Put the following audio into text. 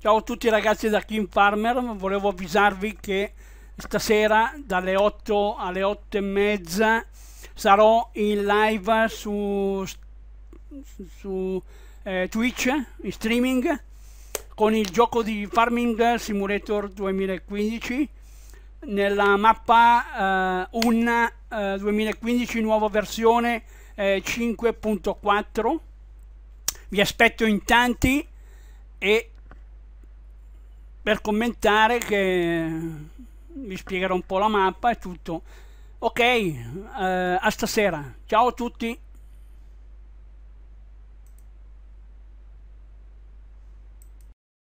Ciao a tutti ragazzi da Kim Farmer, volevo avvisarvi che stasera dalle 8 alle 8 e mezza sarò in live su, su eh, Twitch, in streaming, con il gioco di Farming Simulator 2015 nella mappa eh, Unna eh, 2015 nuova versione 5.4. Eh, Vi aspetto in tanti e per commentare che vi spiegherò un po' la mappa e tutto. Ok, eh, a stasera. Ciao a tutti.